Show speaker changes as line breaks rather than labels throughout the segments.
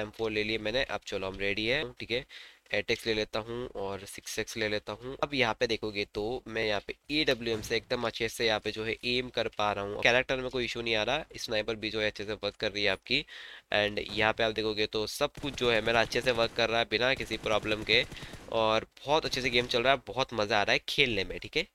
M four ले लिए मैंने अब चलो हम रेडी है ठीक है एट ले लेता हूँ और सिक्स एक्स ले लेता हूँ अब यहाँ पे देखोगे तो मैं यहाँ पे ए डब्ल्यू एम से एकदम अच्छे से यहाँ पे जो है एम कर पा रहा हूँ कैरेक्टर में कोई इशू नहीं आ रहा स्नाइपर भी जो है अच्छे से वर्क कर रही है आपकी एंड यहाँ पे आप देखोगे तो सब कुछ जो है मेरा अच्छे से वर्क कर रहा है बिना किसी प्रॉब्लम के और बहुत अच्छे से गेम चल रहा है बहुत मज़ा आ रहा है खेलने में ठीक है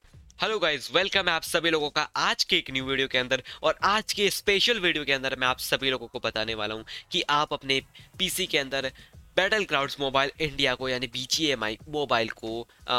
हेलो गाइज वेलकम है आप सभी लोगों का आज के एक न्यू वीडियो के अंदर और आज के स्पेशल वीडियो के अंदर मैं आप सभी लोगों को बताने वाला हूं कि आप अपने पीसी के अंदर बैटल क्राउड्स मोबाइल इंडिया को यानी B G M I mobile को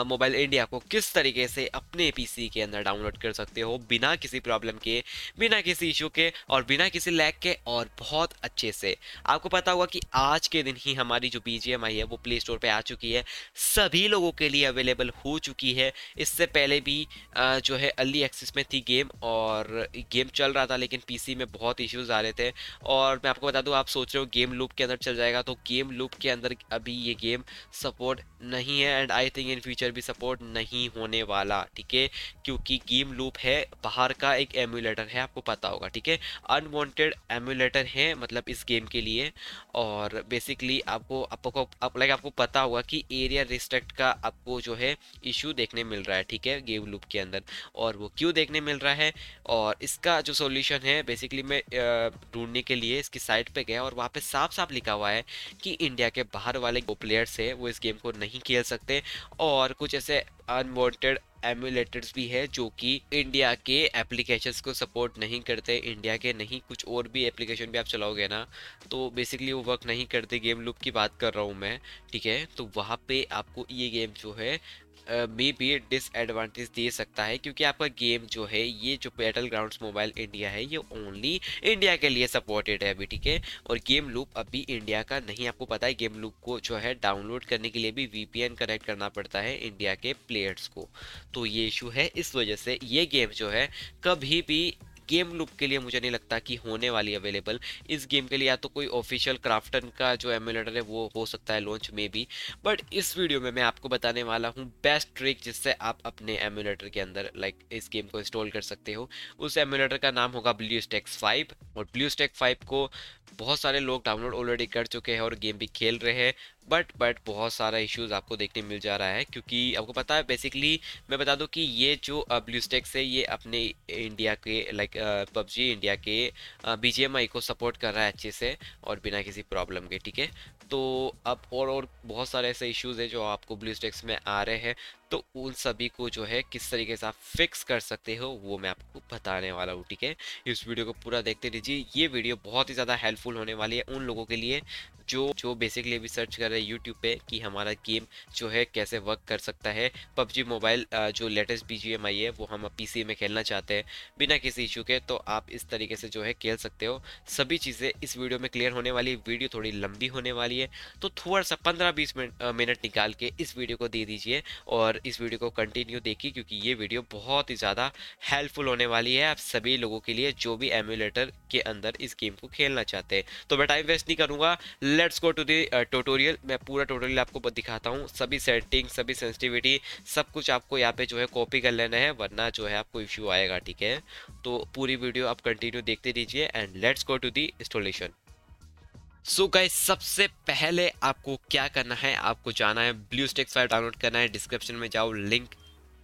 मोबाइल इंडिया को किस तरीके से अपने सी के अंदर डाउनलोड कर सकते हो बिना किसी प्रॉब्लम के बिना किसी इशू के और बिना किसी लैग के और बहुत अच्छे से आपको पता होगा कि आज के दिन ही हमारी जो बी जी एम आई है वो प्ले स्टोर पर आ चुकी है सभी लोगों के लिए अवेलेबल हो चुकी है इससे पहले भी जो है अर्ली एक्सेस में थी गेम और गेम चल रहा था लेकिन सी में बहुत इश्यूज आ रहे थे और मैं आपको बता दूँ आप सोच रहे हो गेम लूप के अंदर चल जाएगा तो गेम लूप के अंदर अभी ये गेम सपोर्ट नहीं है and I think in future भी सपोर्ट नहीं होने वाला ठीक है क्योंकि गेम लूप है बाहर का एक एम्यूलेटर है आपको पता होगा ठीक है अनवांटेड एम्यूलेटर है मतलब इस गेम के लिए और बेसिकली आपको आपको आप, लाइक आपको पता होगा कि एरिया रिस्ट्रिक्ट का आपको जो है इशू देखने मिल रहा है ठीक है गेम लूप के अंदर और वो क्यों देखने मिल रहा है और इसका जो सोल्यूशन है बेसिकली मैं ढूंढने के लिए इसकी साइट पर गया और वहाँ पर साफ साफ लिखा हुआ है कि इंडिया के बाहर वाले जो प्लेयर्स है वो इस गेम को नहीं खेल सकते और कुछ ऐसे अनवांटेड एमुलेटर्स भी है जो कि इंडिया के एप्लीकेशंस को सपोर्ट नहीं करते इंडिया के नहीं कुछ और भी एप्लीकेशन भी आप चलाओगे ना तो बेसिकली वो वर्क नहीं करते गेम लुक की बात कर रहा हूँ मैं ठीक है तो वहाँ पे आपको ये गेम जो है में भी डिसएडवांटेज दे सकता है क्योंकि आपका गेम जो है ये जो बैटल ग्राउंड मोबाइल इंडिया है ये ओनली इंडिया के लिए सपोर्टेड है अभी ठीक है और गेम लूप अभी इंडिया का नहीं आपको पता है गेम लूप को जो है डाउनलोड करने के लिए भी वी कनेक्ट करना पड़ता है इंडिया के प्लेयर्स को तो ये इशू है इस वजह से ये गेम जो है कभी भी गेम लुक के लिए मुझे नहीं लगता कि होने वाली अवेलेबल इस गेम के लिए या तो कोई ऑफिशियल क्राफ्टन का जो एमुलेटर है वो हो सकता है लॉन्च में भी बट इस वीडियो में मैं आपको बताने वाला हूँ बेस्ट ट्रिक जिससे आप अपने एमुलेटर के अंदर लाइक like, इस गेम को इंस्टॉल कर सकते हो उस एमुलेटर का नाम होगा ब्लू स्टेक्स फाइव और ब्लू स्टेक फाइव को बहुत सारे लोग डाउनलोड ऑलरेडी कर चुके हैं और गेम भी खेल रहे हैं बट बट बहुत सारा इश्यूज आपको देखने मिल जा रहा है क्योंकि आपको पता है बेसिकली मैं बता दूं कि ये जो ब्लूस्टेक्स है ये अपने इंडिया के लाइक पबजी इंडिया के बीजेएमआई को सपोर्ट कर रहा है अच्छे से और बिना किसी प्रॉब्लम के ठीक है तो अब और और बहुत सारे ऐसे इश्यूज़ हैं जो आपको ब्लू स्टेक्स में आ रहे हैं तो उन सभी को जो है किस तरीके से आप फिक्स कर सकते हो वो मैं आपको बताने वाला हूँ ठीक है इस वीडियो को पूरा देखते रहिए ये वीडियो बहुत ही ज़्यादा हेल्पफुल होने वाली है उन लोगों के लिए जो जो बेसिकली अभी सर्च कर रहे हैं यूट्यूब पे कि हमारा गेम जो है कैसे वर्क कर सकता है पबजी मोबाइल जो लेटेस्ट बी आई है वो हम सी में खेलना चाहते हैं बिना किसी इशू के तो आप इस तरीके से जो है खेल सकते हो सभी चीज़ें इस वीडियो में क्लियर होने वाली है वीडियो थोड़ी लंबी होने वाली है तो थोड़ा सा पंद्रह बीस मिनट निकाल के इस वीडियो को दे दीजिए और इस वीडियो को कंटिन्यू देखिए क्योंकि ये वीडियो बहुत ही ज़्यादा हेल्पफुल होने वाली है आप सभी लोगों के लिए जो भी एम्यूलेटर के अंदर इस गेम को खेलना चाहते हैं तो मैं टाइम वेस्ट नहीं करूँगा let's go to the tutorial मैं पूरा टोटोरियल आपको दिखाता हूँ सभी सेटिंग सभी सेंसिटिविटी सब कुछ आपको यहाँ पे जो है कॉपी कर लेना है वरना जो है आपको इश्यू आएगा ठीक है तो पूरी वीडियो आप कंटिन्यू देखते रहिए and let's go to the installation so guys सबसे पहले आपको क्या करना है आपको जाना है ब्लू स्टिक्स फाइल डाउनलोड करना है डिस्क्रिप्शन में जाओ लिंक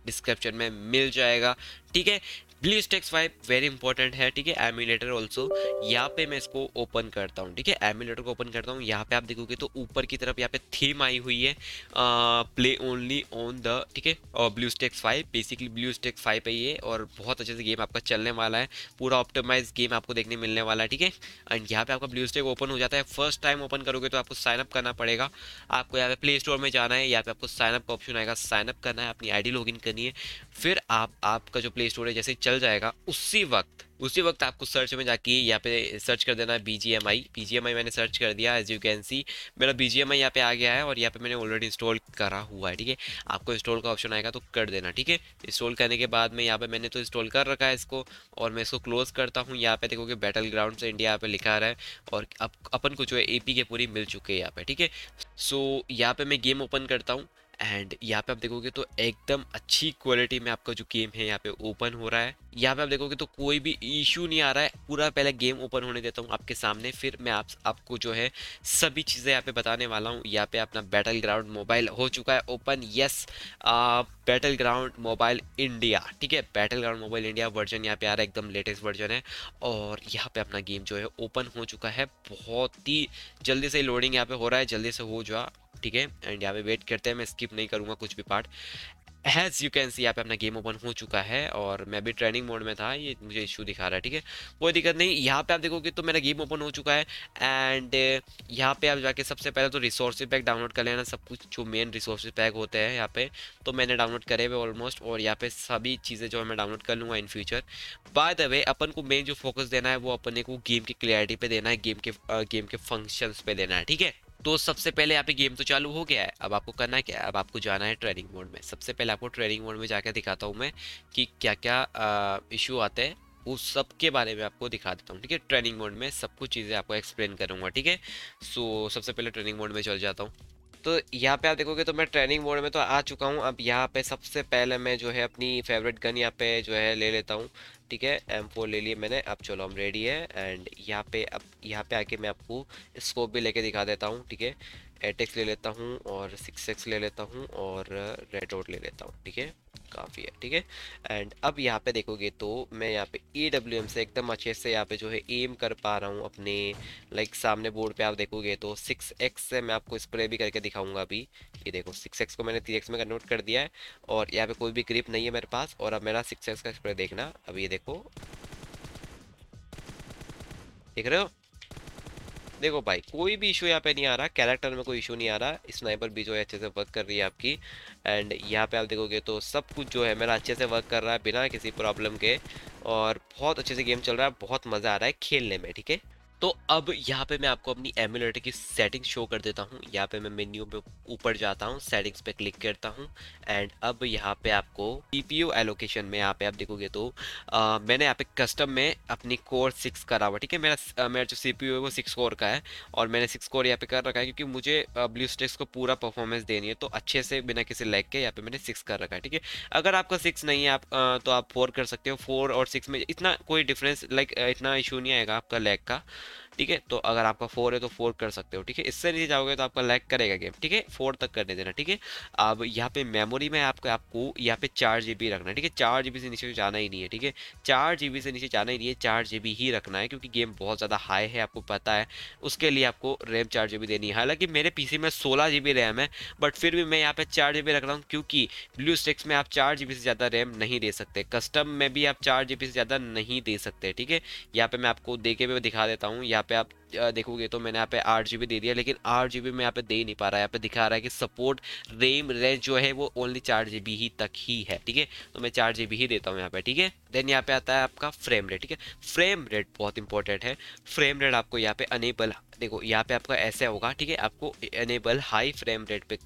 डिस्क्रिप्शन में मिल जाएगा ठीक है स्टेक्स फाइव वेरी इंपॉर्टेंट है ठीक है एम्यूलेटर ऑल्सो यहाँ पे मैं इसको ओपन करता हूँ ठीक है एम्यूलेटर को ओपन करता हूँ यहाँ पे आप देखोगे तो ऊपर की तरफ यहाँ पे थीम आई हुई है प्ले ओनली ऑन द ठीक है और BlueStacks five basically BlueStacks five है ये और बहुत अच्छे से गेम आपका चलने वाला है पूरा ऑप्टोमाइज गेम आपको देखने मिलने वाला है ठीक है एंड यहाँ पे आपका ब्लू स्टेक ओपन हो जाता है फर्स्ट टाइम ओपन करोगे तो आपको साइनअप करना पड़ेगा आपको यहाँ पे प्ले स्टोर में जाना है यहाँ पे आपको साइनअप का ऑप्शन आएगा साइनअप करना है अपनी आई डी इन करनी है फिर आप आपका जो प्ले स्टोर है जैसे चल जाएगा उसी वक्त उसी वक्त आपको सर्च में जाके यहाँ पे सर्च कर देना है B G M I B G M I मैंने सर्च कर दिया एज यू कैन सी मेरा बी जी एम आई यहाँ पे आ गया है और यहाँ पे मैंने ऑलरेडी इंस्टॉल करा हुआ है ठीक है आपको इंस्टॉल का ऑप्शन आएगा तो कर देना ठीक है इंस्टॉल करने के बाद में यहाँ पे मैंने तो इंस्टॉल कर रखा है इसको और मैं इसको क्लोज करता हूँ यहाँ पे देखो कि बैटल ग्राउंड से इंडिया यहाँ पे लिखा रहा है और अब अपन को जो है ए पी के पूरी मिल चुके हैं यहाँ पे ठीक है सो यहाँ पे मैं गेम ओपन करता हूँ एंड यहाँ पे आप देखोगे तो एकदम अच्छी क्वालिटी में आपका जो गेम है यहाँ पे ओपन हो रहा है यहाँ पे आप देखोगे तो कोई भी इशू नहीं आ रहा है पूरा पहले गेम ओपन होने देता हूँ आपके सामने फिर मैं आप आपको जो है सभी चीज़ें यहाँ पे बताने वाला हूँ यहाँ पे अपना बैटल ग्राउंड मोबाइल हो चुका है open yes battleground mobile India ठीक है battleground mobile India version यहाँ पे आ रहा है एकदम लेटेस्ट वर्जन है और यहाँ पे अपना गेम जो है ओपन हो चुका है बहुत ही जल्दी से लोडिंग यहाँ पे हो रहा है जल्दी से हो जा ठीक है एंड यहाँ पे वेट करते हैं मैं स्किप नहीं करूँगा कुछ भी part has you can see यहाँ पे अपना गेम ओपन हो चुका है और मैं भी ट्रेनिंग मोड में था ये मुझे इशू दिखा रहा है ठीक है कोई दिक्कत नहीं यहाँ पे आप देखोगे तो मेरा गेम ओपन हो चुका है एंड यहाँ पे आप जाके सबसे पहले तो रिसोर्स पैक डाउनलोड कर लेना सब कुछ जो मेन रिसोर्स पैक होते हैं यहाँ पे तो मैंने डाउनलोड करे हुए ऑलमोस्ट और यहाँ पे सभी चीज़ें जो है मैं डाउनलोड कर लूँगा in future by the way अपन को मेन जो फोकस देना है वो अपने को गेम की क्लियरिटी पर देना है गेम के गेम के फंक्शंस पर देना है ठीक है तो सबसे पहले यहाँ पे गेम तो चालू हो गया है अब आपको करना क्या है अब आपको जाना है ट्रेनिंग मोड में सबसे पहले आपको ट्रेनिंग मोड में जाकर दिखाता हूँ मैं कि क्या क्या इशू आते हैं उस सब के बारे में आपको दिखा देता हूँ ठीक है ट्रेनिंग मोड में सब कुछ चीज़ें आपको एक्सप्लेन करूँगा ठीक है सो सबसे पहले ट्रेनिंग मोड में चल जाता हूँ तो यहाँ पे आप देखोगे तो मैं ट्रेनिंग मोड में तो आ चुका हूँ अब यहाँ पे सबसे पहले मैं जो है अपनी फेवरेट गन यहाँ पे जो है ले लेता हूँ ठीक है एम फोर ले लिए मैंने अब चलो हम रेडी है एंड यहाँ पे अब यहाँ पे आके मैं आपको स्कोप भी लेके दिखा देता हूँ ठीक है एट एक्स ले लेता हूँ और सिक्स एक्स ले लेता हूँ और रेड रोड ले लेता हूँ ठीक है काफ़ी है ठीक है एंड अब यहाँ पे देखोगे तो मैं यहाँ पे ए डब्ल्यू एम से एकदम अच्छे से यहाँ पे जो है एम कर पा रहा हूँ अपने लाइक सामने बोर्ड पे आप देखोगे तो सिक्स एक्स से मैं आपको स्प्रे भी करके दिखाऊंगा अभी ये देखो सिक्स एक्स को मैंने थ्री एक्स में कन्वर्ट कर दिया है और यहाँ पे कोई भी ग्रिप नहीं है मेरे पास और अब मेरा सिक्स एक्स का स्प्रे देखना अब ये देखो देख रहे हो देखो भाई कोई भी इशू यहाँ पे नहीं आ रहा कैरेक्टर में कोई इशू नहीं आ रहा स्नाइपर भी जो है अच्छे से वर्क कर रही है आपकी एंड यहाँ पे आप देखोगे तो सब कुछ जो है मेरा अच्छे से वर्क कर रहा है बिना किसी प्रॉब्लम के और बहुत अच्छे से गेम चल रहा है बहुत मज़ा आ रहा है खेलने में ठीक है तो अब यहाँ पे मैं आपको अपनी एमुलेटर की सेटिंग शो कर देता हूँ यहाँ पे मैं मेन्यू पे ऊपर जाता हूँ सेटिंग्स पे क्लिक करता हूँ एंड अब यहाँ पे आपको यू एलोकेशन में यहाँ पे आप देखोगे तो आ, मैंने यहाँ पे कस्टम में अपनी कोर सिक्स करा हुआ ठीक है मेरा मेरा जो सी है वो सिक्स कोर का है और मैंने सिक्स कोर यहाँ पे कर रखा है क्योंकि मुझे ब्लू स्टेक्स को पूरा परफॉर्मेंस देनी है तो अच्छे से बिना किसी लैग के यहाँ पे मैंने सिक्स कर रखा है ठीक है अगर आपका सिक्स नहीं है आप तो आप फोर कर सकते हो फोर और सिक्स में इतना कोई डिफरेंस लाइक इतना इशू नहीं आएगा आपका लैग का ठीक है तो अगर आपका फोर है तो फोर कर सकते हो ठीक है इससे नीचे जाओगे तो आपका लैक करेगा गेम ठीक है फोर तक करने देना ठीक है अब यहाँ पे मेमोरी में आपको आपको यहाँ पे चार जी रखना है ठीक है चार जी से नीचे तो जाना ही नहीं है ठीक है चार जी से नीचे जाना ही नहीं है चार जी ही रखना है क्योंकि गेम बहुत ज़्यादा हाई है आपको पता है उसके लिए आपको रैम चार जी देनी है हालांकि मेरे पीसी में सोलह जी रैम है बट फिर भी मैं यहाँ पर चार जी रख रहा हूँ क्योंकि ब्लू स्टिक्स में आप चार जी से ज़्यादा रैम नहीं दे सकते कस्टम में भी आप चार जी से ज़्यादा नहीं दे सकते ठीक है यहाँ पर मैं आपको देखे हुए दिखा देता हूँ यहाँ पे आप देखोगे तो मैंने यहाँ पे आठ जी दे दिया लेकिन आठ जी मैं यहाँ पे दे नहीं पा रहा है यहाँ पे दिखा रहा है कि सपोर्ट रेम रेंज जो है वो ओनली चार जी ही तक ही है ठीक है तो मैं चार जी ही देता हूँ यहाँ पे ठीक है देन यहाँ पे आता है आपका फ्रेम रेट ठीक है फ्रेम रेट बहुत इंपॉर्टेंट है फ्रेम रेट आपको यहाँ पे अनेबल देखो यहाँ पे आपका ऐसे होगा ठीक है आपको अनेबल हाई फ्रेम रेट पे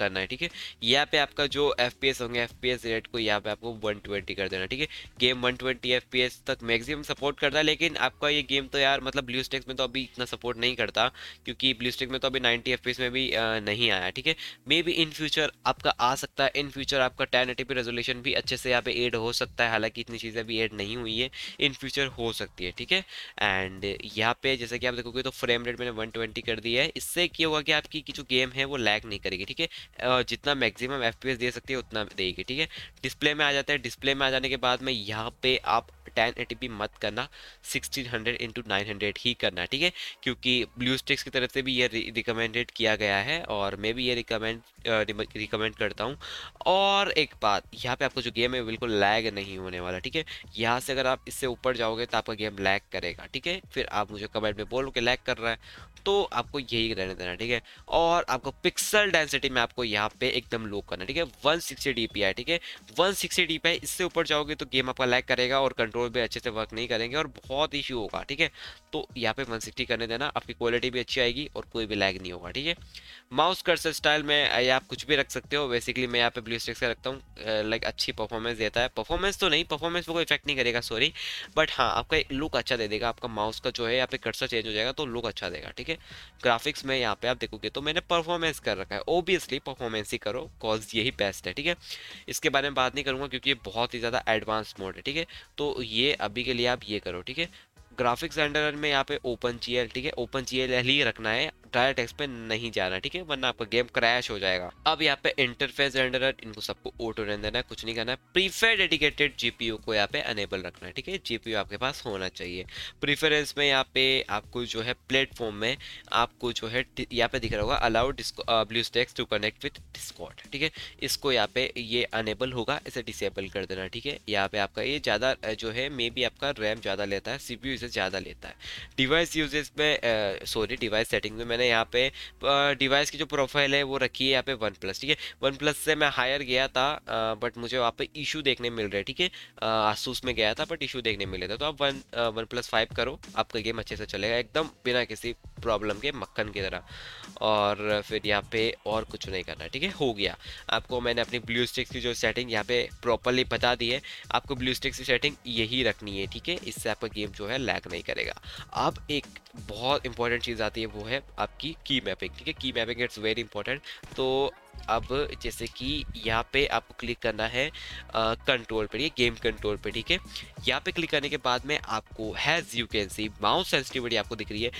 करना है ठीक है यहाँ पे आपका जो एफ पी एस होंगे एफ पी एस रेट को यहाँ पे आपको 120 कर देना ठीक है game 120 twenty F P S तक मैक्सिमम सपोर्ट करता है लेकिन आपका ये गेम तो यार मतलब ब्लू स्टेक्स में तो अभी इतना सपोर्ट नहीं करता क्योंकि ब्लू स्टेक में तो अभी नाइनटी एफ पी एस में भी आ, नहीं आया ठीक है मे बी इन फ्यूचर आपका आ सकता है इन फ्यूचर आपका टेन एटी रेजोल्यूशन भी अच्छे से यहाँ पे एड हो सकता है हालांकि इतनी चीज़ें अभी एड नहीं हुई है इन फ्यूचर हो सकती है ठीक है एंड यहाँ पे जैसे कि आप देखोगे तो फ्रेम रेट मैंने वन ट्वेंटी कर दी है इससे क्या होगा कि आपकी जो गेम है वो लैग नहीं करेगी ठीक है जितना मैक्सिमम एफ दे सकती है उतना देगी ठीक है डिस्प्ले में आ जाता है डिस्प्ले में आ जाने के बाद में यहाँ पे आप टेन मत करना sixteen hundred into nine hundred ही करना ठीक है क्योंकि ब्लू स्टिक्स की तरफ से भी ये रिकमेंडेड किया गया है और मैं भी ये रिकमेंड रिकमेंड करता हूँ और एक बात यहाँ पे आपको जो गेम है बिल्कुल लैग नहीं होने वाला ठीक है यहाँ से अगर आप इससे ऊपर जाओगे तो आपका गेम लैग करेगा ठीक है फिर आप मुझे कमेंट में बोलो कि लैग कर रहा है तो आपको यही रहने देना ठीक है और आपको पिक्सल डेंसिटी में आपको यहाँ पे एकदम लो करना ठीक है one sixty D P I ठीक है one sixty D P I इससे ऊपर जाओगे तो गेम आपका लैग करेगा और कंट्रोल भी अच्छे से वर्क नहीं करेंगे और बहुत इश्यू होगा ठीक है तो यहाँ पे वन सिक्सटी करने देना आपकी क्वालिटी भी अच्छी आएगी और कोई भी लैग नहीं होगा ठीक है माउस कर्सर स्टाइल में आप कुछ भी रख सकते हो बेसिकली मैं यहाँ पे ब्लू स्टिक्स का रखता हूँ लाइक अच्छी परफॉर्मेंस देता है परफॉर्मेंस तो नहीं परफॉर्मेंस कोई इफेक्ट नहीं करेगा सॉरी बट हाँ आपका लुक अच्छा दे देगा आपका माउस का जो है यहाँ पे कर्सर चेंज हो जाएगा तो लुक अच्छा देगा ठीक है है ग्राफिक्स में यहाँ पे आप देखोगे तो मैंने परफॉर्मेंस कर रखा है ओबियसली परफॉर्मेंस ही करो कॉज यही बेस्ट है ठीक है इसके बारे में बात नहीं करूँगा क्योंकि ये बहुत ही ज़्यादा एडवांस मोड है ठीक है तो ये अभी के लिए आप ये करो ठीक है ग्राफिक्स अंडर में यहाँ पे ओपन जी ठीक है ओपन जी ही रखना है डायरेक्ट एक्स पे नहीं जाना ठीक है वरना आपका गेम क्रैश हो जाएगा अब यहाँ पे इंटरफेस रेंडर इनको सबको ऑटो रहने देना है कुछ नहीं करना है प्रीफेयर डेडिकेटेड जीपीयू को यहाँ पे अनेबल रखना है ठीक है जीपीयू आपके पास होना चाहिए प्रीफरेंस में यहाँ पे आपको जो है प्लेटफॉर्म में आपको जो है यहाँ पे दिख रहा होगा allowed BlueStacks to connect with Discord ठीक है इसको यहाँ पे ये अनेबल होगा इसे डिसेबल कर देना ठीक है यहाँ पे आपका ये ज़्यादा जो है मे बी आपका रैम ज़्यादा लेता है सी इसे ज़्यादा लेता है डिवाइस यूजेज में सॉरी डिवाइस सेटिंग में मैंने मैंने यहाँ पे डिवाइस की जो प्रोफाइल है वो रखी है यहाँ पे वन प्लस ठीक है वन प्लस से मैं हायर गया था बट मुझे वहाँ पे इशू देखने मिल रहा है ठीक है आसूस में गया था बट इशू देखने मिले थे तो आप वन वन प्लस फाइव करो आपका गेम अच्छे से चलेगा एकदम बिना किसी प्रॉब्लम के मक्खन की तरह और फिर यहाँ पे और कुछ नहीं करना ठीक है हो गया आपको मैंने अपनी ब्लू स्टिक्स की जो सेटिंग यहाँ पे प्रॉपरली बता दी है आपको ब्लू स्टिक्स की सेटिंग यही रखनी है ठीक है इससे आपका गेम जो है लैग नहीं करेगा अब एक बहुत इंपॉर्टेंट चीज़ आती है वो है आप आपकी की मैपिंग ठीक है की मैपिंग इट्स वेरी इंपॉर्टेंट तो अब जैसे कि यहाँ पे आपको क्लिक करना है कंट्रोल पर ये गेम कंट्रोल पर ठीक है यहाँ पे क्लिक करने के बाद में आपको has you can see mouse sensitivity आपको दिख रही है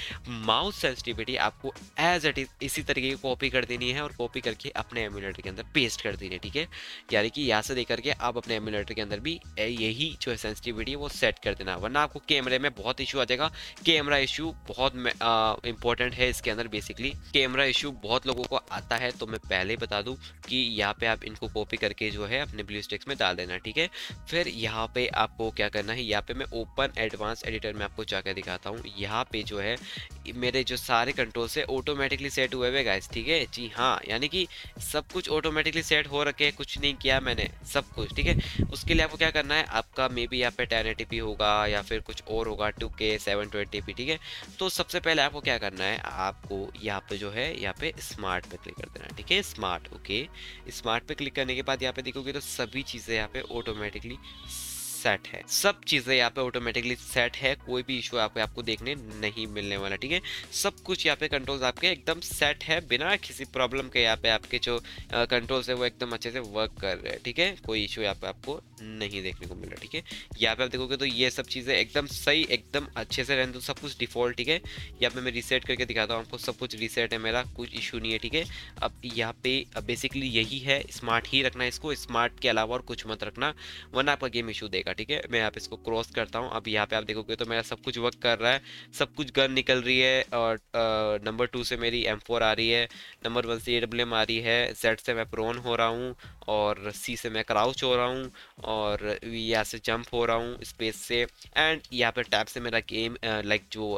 माउथ सेंसिटिविटी आपको एज एट इज इसी तरीके की कॉपी कर देनी है और कॉपी करके अपने एम्यूलेटर के अंदर पेस्ट कर देनी है ठीक है यानी कि यहाँ से देख करके आप अपने एम्यूलेटर के अंदर भी यही जो है सेंसिटिविटी है वो सेट कर देना वरना आपको कैमरे में बहुत इशू आ जाएगा कैमरा इशू बहुत इंपॉर्टेंट है इसके अंदर बेसिकली कैमरा इशू बहुत लोगों को आता है तो मैं पहले बता बता दूँ कि यहाँ पे आप इनको कॉपी करके जो है अपने ब्लू स्टिक्स में डाल देना ठीक है फिर यहाँ पे आपको क्या करना है यहाँ पे मैं ओपन एडवांस एडिटर में आपको जाकर दिखाता हूँ यहाँ पे जो है मेरे जो सारे कंट्रोल्स है ऑटोमेटिकली सेट हुए हुए गाइस ठीक है जी हाँ यानी कि सब कुछ ऑटोमेटिकली सेट हो रखे है कुछ नहीं किया मैंने सब कुछ ठीक है उसके लिए आपको क्या करना है आपका मे बी यहाँ पे टेन होगा या फिर कुछ और होगा टू के सेवन ट्वेंटी ठीक है तो सबसे पहले आपको क्या करना है आपको यहाँ पे जो है यहाँ पे स्मार्ट पे क्लिक कर देना ठीक है स्मार्ट ओके स्मार्ट पे क्लिक करने के बाद यहाँ पे देखोगे तो सभी चीज़ें यहाँ पे ऑटोमेटिकली सेट है सब चीज़ें यहाँ पे ऑटोमेटिकली सेट है कोई भी इशू यहाँ पे आपको देखने नहीं मिलने वाला ठीक है सब कुछ यहाँ पे कंट्रोल्स आपके एकदम सेट है बिना किसी प्रॉब्लम के यहाँ पे आपके जो कंट्रोल्स है वो एकदम अच्छे से वर्क कर रहे हैं ठीक है कोई इशू यहाँ पे आपको नहीं देखने को मिला ठीक है यहाँ पे आप देखोगे तो ये सब चीज़ें एकदम सही एकदम अच्छे से रहने दो सब कुछ डिफ़ॉल्ट ठीक है यहाँ पे मैं रीसेट करके दिखाता हूँ आपको सब कुछ रीसेट है मेरा कुछ इशू नहीं है ठीक है अब यहाँ पे बेसिकली यही है स्मार्ट ही रखना इसको स्मार्ट के अलावा और कुछ मत रखना वरना आपका गेम इशू देगा ठीक है मैं यहाँ पे इसको क्रॉस करता हूँ अब यहाँ पे आप देखोगे तो मेरा सब कुछ वर्क कर रहा है सब कुछ गन निकल रही है और नंबर टू से मेरी एम आ रही है नंबर वन से ए आ रही है जेड से मैं प्रोन हो रहा हूँ और सी से मैं क्राउच हो रहा हूँ और यहाँ से जंप हो रहा हूँ स्पेस से एंड यहाँ पर टैप से मेरा गेम लाइक uh, जो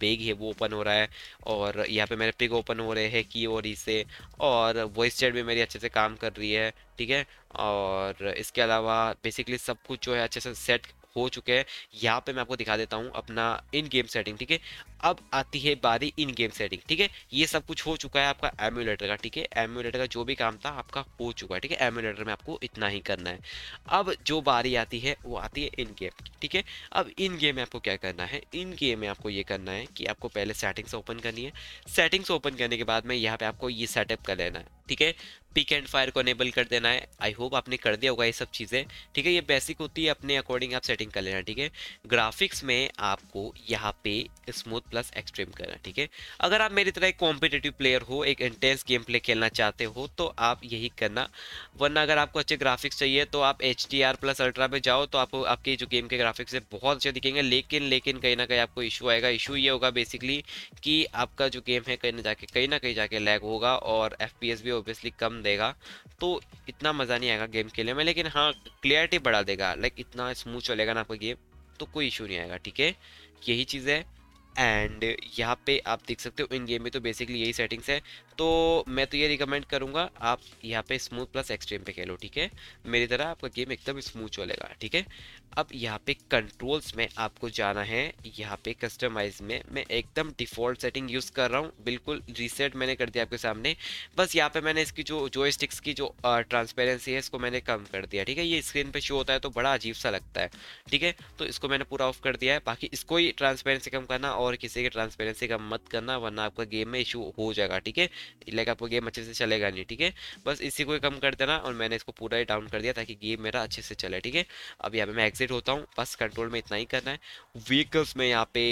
पेग uh, है वो ओपन हो रहा है और यहाँ पे मेरे पिग ओपन हो रहे हैं की और से और वॉइस चैट भी मेरी अच्छे से काम कर रही है ठीक है और इसके अलावा बेसिकली सब कुछ जो है अच्छे से सेट हो चुके हैं यहाँ पे मैं आपको दिखा देता हूँ अपना इन गेम सेटिंग ठीक है अब आती है बारी इन गेम सेटिंग ठीक है ये सब कुछ हो चुका है आपका एम्यूलेटर का ठीक है एम्यूलेटर का जो भी काम था आपका हो चुका है ठीक है एम्यूलेटर में आपको इतना ही करना है अब जो बारी आती है वो आती है इन गेम ठीक है अब इन गेम में आपको क्या करना है इन गेम में आपको ये करना है कि आपको पहले सेटिंग्स ओपन करनी है सेटिंग्स ओपन करने के बाद में यहाँ पे आपको ये सेटअप कर लेना है ठीक है पिक एंड फायर को अनेबल कर देना है आई होप आपने कर दिया होगा ये सब चीज़ें ठीक है ये बेसिक होती है अपने अकॉर्डिंग आप सेटिंग कर लेना ठीक है ग्राफिक्स में आपको यहाँ पे स्मूथ प्लस एक्सट्रीम करना ठीक है अगर आप मेरी तरह एक कॉम्पिटेटिव प्लेयर हो एक इंटेंस गेम प्ले खेलना चाहते हो तो आप यही करना वरना अगर आपको अच्छे ग्राफिक्स चाहिए तो आप एच आर प्लस अल्ट्रा पे जाओ तो आपको आपके जो गेम के ग्राफिक्स है बहुत अच्छे दिखेंगे लेकिन लेकिन कहीं ना कहीं आपको इशू आएगा इशू ये होगा बेसिकली कि आपका जो गेम है कहीं ना जाके कहीं ना कहीं जाके लैग होगा और एफ पी एस भी ओबियसली कम देगा तो इतना मज़ा नहीं आएगा गेम खेलने में लेकिन हाँ क्लियरिटी बढ़ा देगा लाइक इतना स्मूथ चलेगा ना आपका गेम तो कोई इशू नहीं आएगा ठीक है यही चीज़ है एंड यहाँ पे आप देख सकते हो इन गेम में तो बेसिकली यही सेटिंग्स है तो मैं तो ये रिकमेंड करूँगा आप यहाँ पे स्मूथ प्लस एक्सट्रीम पे खेलो ठीक है मेरी तरह आपका गेम एकदम स्मूथ चलेगा ठीक है अब यहाँ पे कंट्रोल्स में आपको जाना है यहाँ पे कस्टमाइज में मैं एकदम डिफ़ॉल्ट सेटिंग यूज़ कर रहा हूँ बिल्कुल रीसेट मैंने कर दिया आपके सामने बस यहाँ पे मैंने इसकी जो जो स्टिक्स की जो ट्रांसपेरेंसी है इसको मैंने कम कर दिया ठीक है ये स्क्रीन पे शो होता है तो बड़ा अजीब सा लगता है ठीक है तो इसको मैंने पूरा ऑफ कर दिया है बाकी इसको ही ट्रांसपेरेंसी कम करना और किसी की ट्रांसपेरेंसी कम मत करना वरना आपका गेम में इशू हो जाएगा ठीक है लाइक आपको गेम अच्छे से चलेगा नहीं ठीक है बस इसी को कम कर देना और मैंने इसको पूरा ही डाउन कर दिया ताकि गेम मेरा अच्छे से चले ठीक है अब यहाँ पे मैं एग्जिट होता हूँ बस कंट्रोल में इतना ही करना है व्हीकल्स में यहाँ पे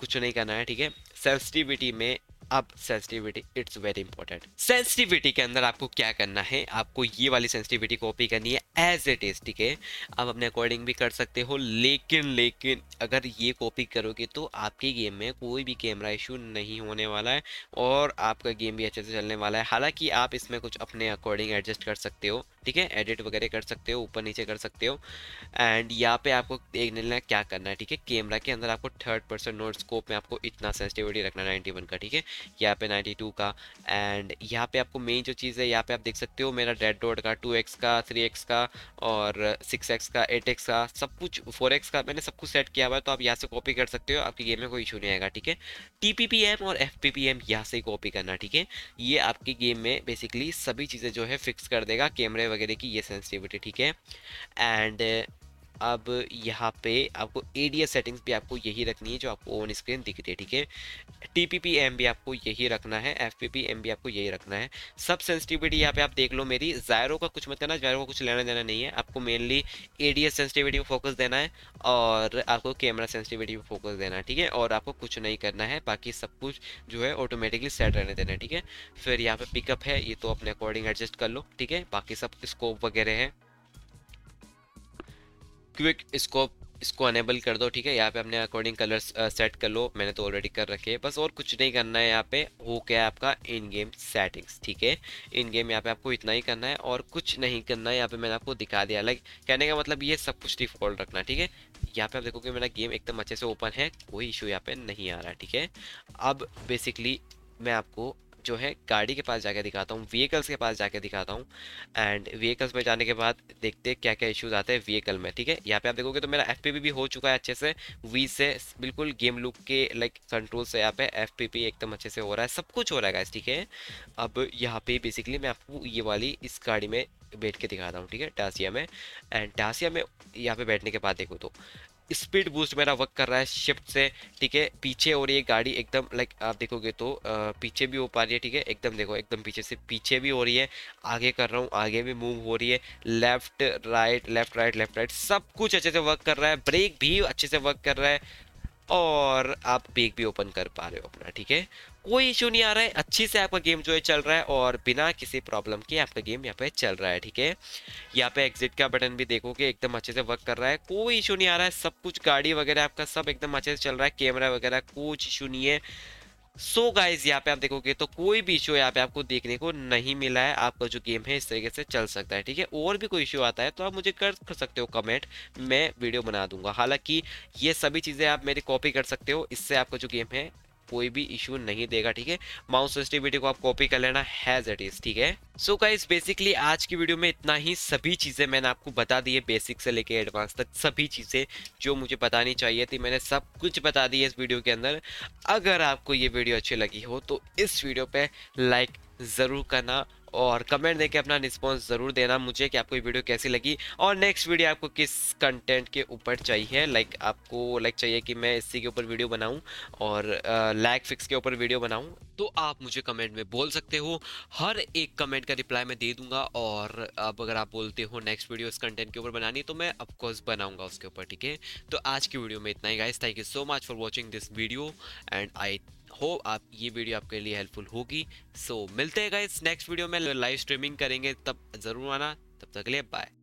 कुछ नहीं करना है ठीक है सेंसिटिविटी में अब sensitivity it's very important sensitivity के अंदर आपको क्या करना है आपको ये वाली सेंसिटिविटी कॉपी करनी है एज इट इज ठीक है आप अपने अकॉर्डिंग भी कर सकते हो लेकिन लेकिन अगर ये कॉपी करोगे तो आपके गेम में कोई भी कैमरा इशू नहीं होने वाला है और आपका गेम भी अच्छे से चलने वाला है हालांकि आप इसमें कुछ अपने अकॉर्डिंग एडजस्ट कर सकते हो ठीक है एडिट वगैरह कर सकते हो ऊपर नीचे कर सकते हो एंड यहाँ पे आपको देख लेना क्या करना है ठीक है कैमरा के अंदर आपको थर्ड पर्सन नोट स्कोप में आपको इतना सेंसिटिविटी रखना नाइन्टी वन का ठीक है यहाँ पे नाइन्टी का एंड यहाँ पे आपको मेन जो चीज़ है यहाँ पे आप देख सकते हो मेरा डेड डॉट का टू का थ्री का और सिक्स का एट का सब कुछ फोर का मैंने सब कुछ सेट किया हुआ है तो आप यहाँ से कॉपी कर सकते हो आपकी गेम में कोई इशू नहीं आएगा ठीक है टी और एफ पी यहाँ से कॉपी करना ठीक है ये आपकी गेम में बेसिकली सभी चीज़ें जो है फिक्स कर देगा कैमरे वगैरह की ये सेंसिटिविटी ठीक है एंड अब यहाँ पे आपको ए सेटिंग्स भी आपको यही रखनी है जो आपको ऑन स्क्रीन दिख रही है ठीक है टी पी पी एम भी आपको यही रखना है एफ पी पी एम भी आपको यही रखना है सब सेंसिटिविटी यहाँ पे आप देख लो मेरी जायरो का कुछ मत करना जायरो का कुछ लेना देना नहीं है आपको mainly A D S sensitivity पर फोकस देना है और आपको कैमरा सेंसिटिविटी पर फोकस देना है ठीक है और आपको कुछ नहीं करना है बाकी सब कुछ जो है ऑटोमेटिकली सेट रहने देना है ठीक है फिर यहाँ पर पिकअप है ये तो अपने अकॉर्डिंग एडजस्ट कर लो ठीक है बाकी सब स्कोप वगैरह है क्विक स्कोप इसको अनेबल कर दो ठीक है यहाँ पे अपने अकॉर्डिंग कलर सेट कर लो मैंने तो ऑलरेडी कर रखे है बस और कुछ नहीं करना है यहाँ पे हो क्या है आपका इन गेम सेटिंग्स ठीक है इन गेम यहाँ पे आपको इतना ही करना है और कुछ नहीं करना है यहाँ पे मैंने आपको दिखा दिया लाइक कहने का मतलब ये सब कुछ डिफॉल्ट रखना ठीक है यहाँ पे आप देखोगे मेरा गेम एकदम अच्छे से ओपन है कोई इशू यहाँ पे नहीं आ रहा ठीक है अब बेसिकली मैं आपको जो है गाड़ी के पास जाके दिखाता हूँ व्हीकल्स के पास जाके दिखाता हूँ एंड व्हीकल्स में जाने के बाद देखते क्या क्या इश्यूज़ आते हैं व्हीकल में ठीक है यहाँ पे आप देखोगे तो मेरा एफ भी हो चुका है अच्छे से वी से बिल्कुल गेम लुक के लाइक कंट्रोल से यहाँ पे एफ एकदम अच्छे से हो रहा है सब कुछ हो रहा है ठीक है अब यहाँ पे बेसिकली मैं आपको ये वाली इस गाड़ी में बैठ के दिखाता हूँ ठीक है टासिया में एंड टासिया में यहाँ पे बैठने के बाद देखो तो स्पीड बूस्ट मेरा वर्क कर रहा है शिफ्ट से ठीक है पीछे और ये गाड़ी एकदम लाइक आप देखोगे तो आ, पीछे भी हो पा रही है ठीक है एकदम देखो एकदम पीछे से पीछे भी हो रही है आगे कर रहा हूँ आगे भी मूव हो रही है left right left right left right सब कुछ अच्छे से वर्क कर रहा है ब्रेक भी अच्छे से वर्क कर रहा है और आप पेक भी ओपन कर पा रहे हो अपना ठीक है कोई इशू नहीं आ रहा है अच्छी से आपका गेम जो है चल रहा है और बिना किसी प्रॉब्लम के आपका गेम यहाँ पे चल रहा है ठीक है यहाँ पे एग्जिट का बटन भी देखोगे एकदम अच्छे से वर्क कर रहा है कोई इशू नहीं आ रहा है सब कुछ गाड़ी वगैरह आपका सब एकदम अच्छे से चल रहा है कैमरा वगैरह कुछ इशू नहीं है सो गाइज यहाँ पे आप देखोगे तो कोई भी इशू यहाँ पे आपको देखने को नहीं मिला है आपका जो गेम है इस तरीके से चल सकता है ठीक है और भी कोई इशू आता है तो आप मुझे कर सकते हो कमेंट मैं वीडियो बना दूंगा हालांकि ये सभी चीज़ें आप मेरी कॉपी कर सकते हो इससे आपका जो गेम है कोई भी इशू नहीं देगा ठीक है माउस सेंसिटिविटी को आप कॉपी कर लेना हैज इट इज ठीक है सो गाइज बेसिकली आज की वीडियो में इतना ही सभी चीज़ें मैंने आपको बता दी है बेसिक से लेके एडवांस तक सभी चीज़ें जो मुझे बतानी चाहिए थी मैंने सब कुछ बता दी है इस वीडियो के अंदर अगर आपको ये वीडियो अच्छी लगी हो तो इस वीडियो पे लाइक ज़रूर करना और कमेंट देके अपना रिस्पॉन्स ज़रूर देना मुझे कि आपको ये वीडियो कैसी लगी और नेक्स्ट वीडियो आपको किस कंटेंट के ऊपर चाहिए लाइक आपको लाइक चाहिए कि मैं इसी के ऊपर वीडियो बनाऊँ और लैग फिक्स के ऊपर वीडियो बनाऊँ तो आप मुझे कमेंट में बोल सकते हो हर एक कमेंट का रिप्लाई मैं दे दूंगा और अब अगर आप बोलते हो नेक्स्ट वीडियो इस कंटेंट के ऊपर बनानी तो मैं ऑफकोर्स बनाऊंगा उसके ऊपर ठीक है तो आज की वीडियो में इतना ही guys thank you so much for watching this video and I हो आप ये वीडियो आपके लिए हेल्पफुल होगी सो so, मिलते हैं इस नेक्स्ट वीडियो में लाइव स्ट्रीमिंग करेंगे तब ज़रूर आना तब तक के लिए बाय